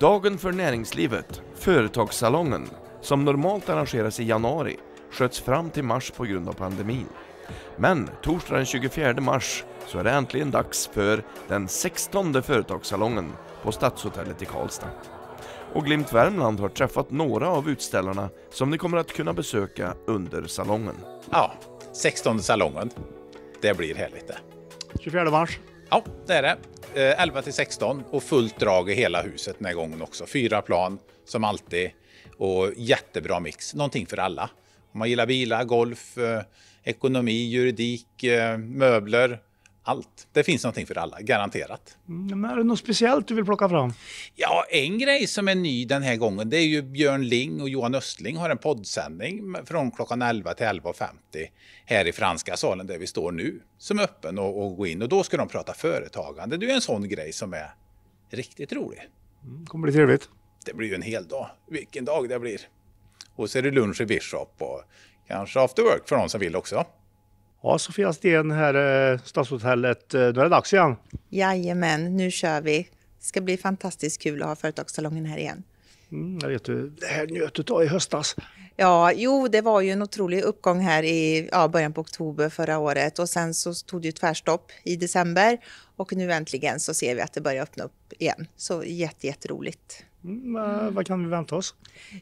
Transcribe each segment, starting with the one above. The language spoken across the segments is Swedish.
Dagen för näringslivet, Företagssalongen, som normalt arrangeras i januari, sköts fram till mars på grund av pandemin. Men torsdag den 24 mars så är det äntligen dags för den 16 Företagssalongen på Stadshotellet i Karlstad. Och Glimt Värmland har träffat några av utställarna som ni kommer att kunna besöka under salongen. Ja, 16 salongen. Det blir härligt det. 24 mars. Ja, det är det. 11 eh, till 16 och fullt drag i hela huset den här gången också. Fyra plan som alltid och jättebra mix. Någonting för alla. Om man gillar bilar, golf, eh, ekonomi, juridik, eh, möbler, allt. Det finns någonting för alla, garanterat. Mm, men är det något speciellt du vill plocka fram? Ja, en grej som är ny den här gången det är ju Björn Ling och Johan Östling har en poddsändning från klockan 11 till 11.50 här i Franska salen där vi står nu, som är öppen och, och gå in. Och då ska de prata företagande. Det är ju en sån grej som är riktigt rolig. Mm, kommer bli trevligt. Det blir ju en hel dag. Vilken dag det blir. Och så är det lunch i Bishop och kanske after work för de som vill också. Ja, Sofia Sten här, eh, Stadshotellet. Nu eh, är det dags igen. Jajamän, nu kör vi. Det ska bli fantastiskt kul att ha företagssalongen här igen. Mm, jag vet du, det här njöt du av i höstas. Ja, jo, det var ju en otrolig uppgång här i ja, början på oktober förra året och sen så tog det ju tvärstopp i december och nu äntligen så ser vi att det börjar öppna upp igen. Så jätteroligt. Jätte, Mm, eh, mm, vad kan vi vänta oss?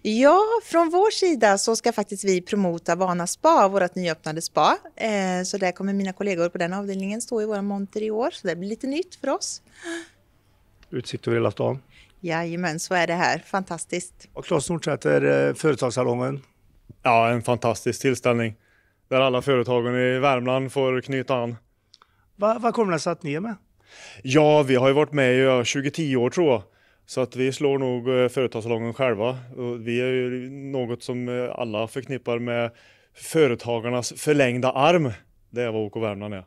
Ja, från vår sida så ska faktiskt vi promota Vana Spa, vårt nyöppnade spa. Eh, så där kommer mina kollegor på den avdelningen stå i våra monter i år, så det blir lite nytt för oss. Utsikt över hela stan? Jajamän, så är det här. Fantastiskt. Och Claes Nordsäter, eh, Företagssalongen? Ja, en fantastisk tillställning där alla företagen i Värmland får knyta an. Vad va kommer det sig att ni är med? Ja, vi har ju varit med i 20-10 år tror jag. Så att vi slår nog eh, företagssalongen själva. Vi är ju något som eh, alla förknippar med företagarnas förlängda arm. Det är vad OK Värmland är.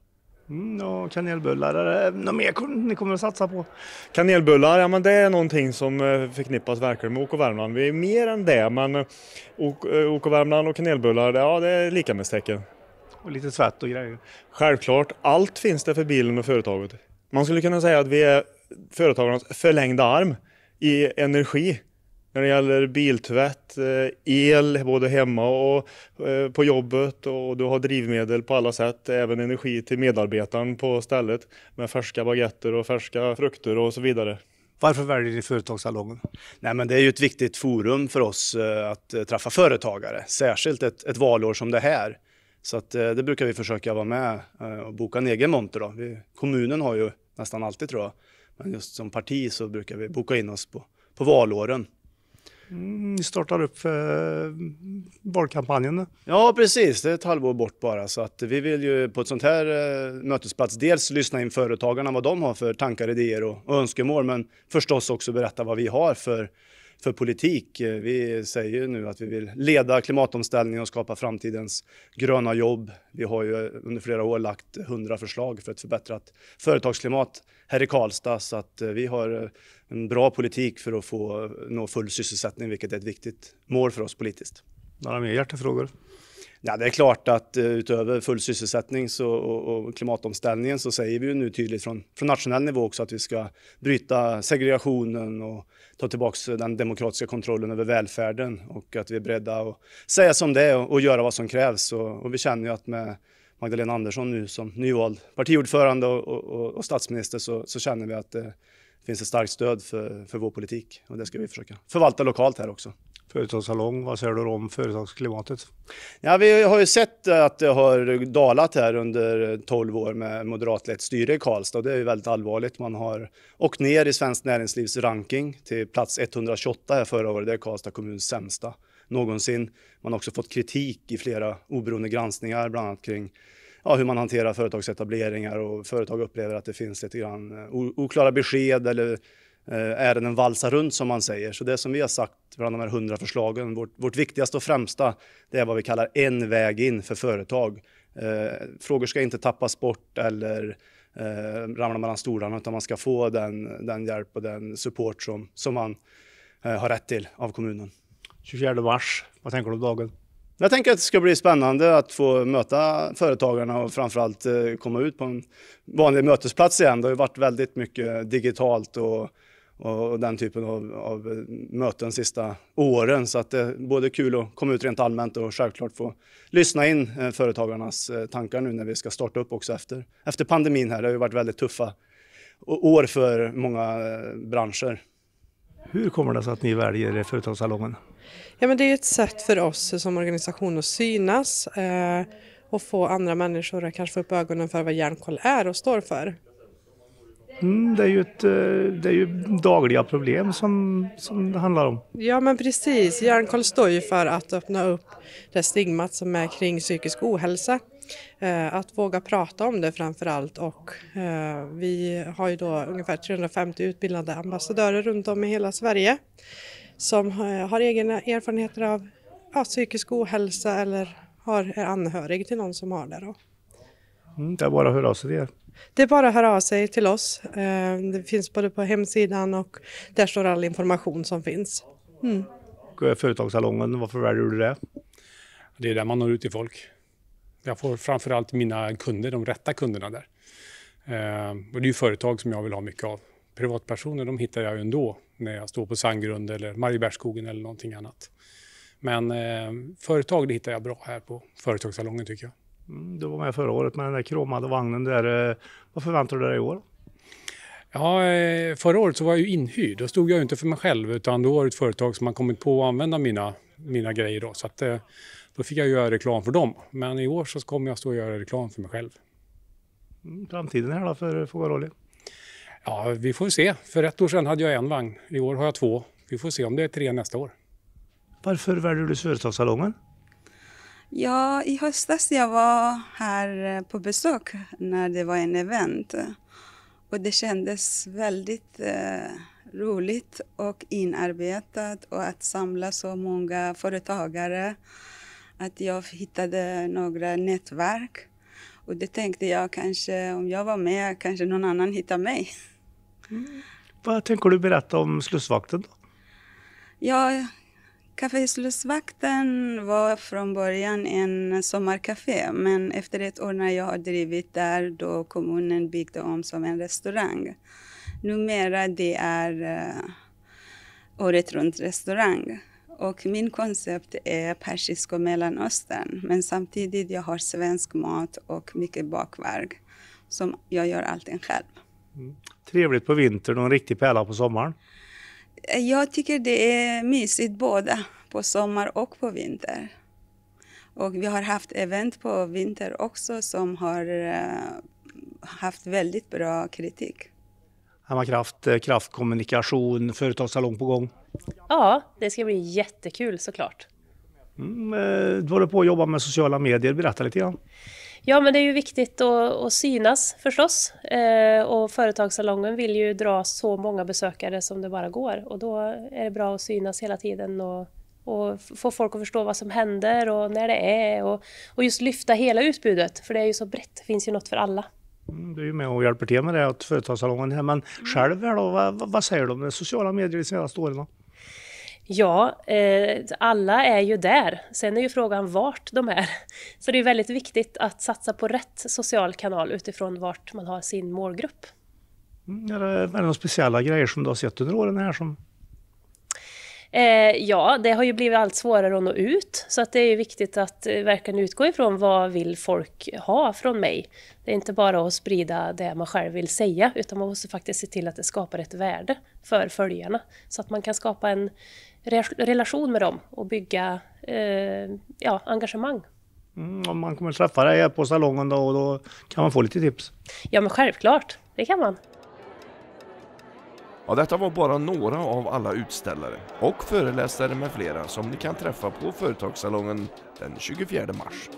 Mm, och kanelbullar, är det något mer ni kommer att satsa på? Kanelbullar, ja men det är någonting som eh, förknippas verkligen med OK Värmland. Vi är mer än det, men OK, Värmland och kanelbullar, ja det är lika med stecken. Och lite svett och grejer? Självklart, allt finns det för bilen och företaget. Man skulle kunna säga att vi är företagarnas förlängda arm i energi när det gäller biltvätt, eh, el både hemma och eh, på jobbet och du har drivmedel på alla sätt, även energi till medarbetaren på stället med färska baguetter och färska frukter och så vidare. Varför väljer ni Företagssalongen? Nej, men det är ju ett viktigt forum för oss eh, att träffa företagare, särskilt ett, ett valår som det här. Så att, det brukar vi försöka vara med och boka en egen monter. Då. Vi, kommunen har ju nästan alltid tror jag, men just som parti så brukar vi boka in oss på, på valåren. Mm, ni startar upp för eh, valkampanjen? Ja, precis. Det är ett halvår bort bara. Så att vi vill ju på ett sånt här eh, mötesplats dels lyssna in företagarna, vad de har för tankar, idéer och, och önskemål, men förstås också berätta vad vi har för för politik. Eh, vi säger ju nu att vi vill leda klimatomställningen och skapa framtidens gröna jobb. Vi har ju eh, under flera år lagt hundra förslag för ett förbättrat företagsklimat här i Karlstad så att eh, vi har en bra politik för att få nå full sysselsättning, vilket är ett viktigt mål för oss politiskt. Några mer hjärtefrågor? Ja, det är klart att eh, utöver full sysselsättning så, och, och, klimatomställningen så säger vi ju nu tydligt från, från nationell nivå också att vi ska bryta segregationen och ta tillbaka den demokratiska kontrollen över välfärden och att vi är beredda att säga som det är och, och göra vad som krävs. Och, och vi känner ju att med Magdalena Andersson nu som nyvald partiordförande och, och statsminister så, så, känner vi att eh, det finns ett starkt stöd för, för vår politik och det ska vi försöka förvalta lokalt här också företagssalong. Vad säger du om företagsklimatet? Ja, vi har ju sett att det har dalat här under 12 år med moderatlett styre i Karlstad. Det är ju väldigt allvarligt. Man har åkt ner i Svenskt Näringslivs ranking till plats 128 här förra året. Det är Karlstad kommuns sämsta någonsin. Man har också fått kritik i flera oberoende granskningar, bland annat kring ja, hur man hanterar företagsetableringar och företag upplever att det finns lite grann oklara besked eller Eh, ärenden valsar runt som man säger. Så det som vi har sagt bland de här hundra förslagen, vårt, vårt viktigaste och främsta, det är vad vi kallar en väg in för företag. Eh, frågor ska inte tappas bort eller eh, ramla mellan stolarna, utan man ska få den, den hjälp och den support som, som man eh, har rätt till av kommunen. 24 mars, vad tänker du om dagen? Jag tänker att det ska bli spännande att få möta företagarna och framförallt eh, komma ut på en vanlig mötesplats igen. Det har varit väldigt mycket digitalt och och, den typen av, av eh, möten sista åren. Så att det eh, är både kul att komma ut rent allmänt och självklart få lyssna in eh, företagarnas tankar nu när vi ska starta upp också efter, efter pandemin här. Det har ju varit väldigt tuffa år för många branscher. Hur kommer det sig att ni väljer Företagssalongen? Ja, men det är ett sätt för oss som organisation att synas eh, och få andra människor att kanske få upp ögonen för vad Järnkoll är och står för. Mm, det, är ju ett, eh, det är ju dagliga problem som, som det handlar om. Ja men precis, Hjärnkoll står ju för att öppna upp det stigmat som är kring psykisk ohälsa. Eh, att våga prata om det framför allt och eh, vi har ju då ungefär 350 utbildade ambassadörer runt om i hela Sverige som har egna erfarenheter av ja, psykisk ohälsa eller har, är anhörig till någon som har det. Då. Mm, det är bara att höra av sig till er. Det är bara att höra av sig till oss. Eh, det finns både på hemsidan och där står all information som finns. Mm. Företagssalongen, varför väljer du det? Det är där man når ut till folk. Jag får framför allt mina kunder, de rätta kunderna där. Eh, och det är företag som jag vill ha mycket av. Privatpersoner de hittar jag ändå när jag står på Sandgrund eller Mariebergsskogen eller någonting annat. Men eh, företag det hittar jag bra här på Företagssalongen tycker jag. Mm, du var med förra året med den där kromade vagnen där. Eh, vad förväntar du dig i år? Ja, eh, förra året så var jag ju inhyrd. Då stod jag inte för mig själv utan då var det ett företag som har kommit på att använda mina, mina grejer. Då, så att, eh, då fick jag göra reklam för dem. Men i år så kommer jag stå och göra reklam för mig själv. Mm, framtiden här då för Fogaroli? Ja, vi får se. För ett år sedan hade jag en vagn. I år har jag två. Vi får se om det är tre nästa år. Varför väljer du företagssalongen? Ja, i höstas jag var här eh, på besök när det var en event. Och det kändes väldigt eh, roligt och inarbetat och att samla så många företagare. Att jag hittade några nätverk. Och det tänkte jag kanske, om jag var med, kanske någon annan hittar mig. Mm. Vad tänker du berätta om Slussvakten? Då? Ja, Caféslottsvakten var från början en sommarkafé men efter ett år när jag har drivit där då kommunen byggde om som en restaurang. Numera det är uh, året runt restaurang. Och min koncept är persisk och mellanöstern men samtidigt jag har svensk mat och mycket bakverk som jag gör allting själv. Mm. Trevligt på vintern och en riktig pärla på sommaren. Jag tycker det är mysigt både på sommar och på vinter. Och vi har haft event på vinter också som har eh, haft väldigt bra kritik. Hemmakraft, eh, kraftkommunikation, företagssalong på gång. Ja, det ska bli jättekul såklart. Mm, eh, du håller på att jobba med sociala medier, berätta lite grann. Ja, men det är ju viktigt att, att synas förstås. Eh, och företagssalongen vill ju dra så många besökare som det bara går. Och då är det bra att synas hela tiden och, och få folk att förstå vad som händer och när det är. Och, och just lyfta hela utbudet, för det är ju så brett. Det finns ju något för alla. Mm, du är ju med och hjälper till med det, att företagssalongen här. Men mm. själv då, vad, vad säger du om sociala medier de senaste åren? Då? Ja, eh, alla är ju där. Sen är ju frågan vart de är. Så det är väldigt viktigt att satsa på rätt social kanal utifrån vart man har sin målgrupp. Mm, är det några speciella grejer som du har sett under åren här som Eh, ja, det har ju blivit allt svårare att nå ut, så att det är viktigt att eh, verkligen utgå ifrån vad vill folk ha från mig? Det är inte bara att sprida det man själv vill säga, utan man måste faktiskt se till att det skapar ett värde för följarna, så att man kan skapa en re relation med dem och bygga eh, ja, engagemang. Mm, om man kommer träffa dig på salongen då, då kan man få lite tips? Ja, men självklart, det kan man. Ja, detta var bara några av alla utställare och föreläsare med flera som ni kan träffa på Företagssalongen den 24 mars.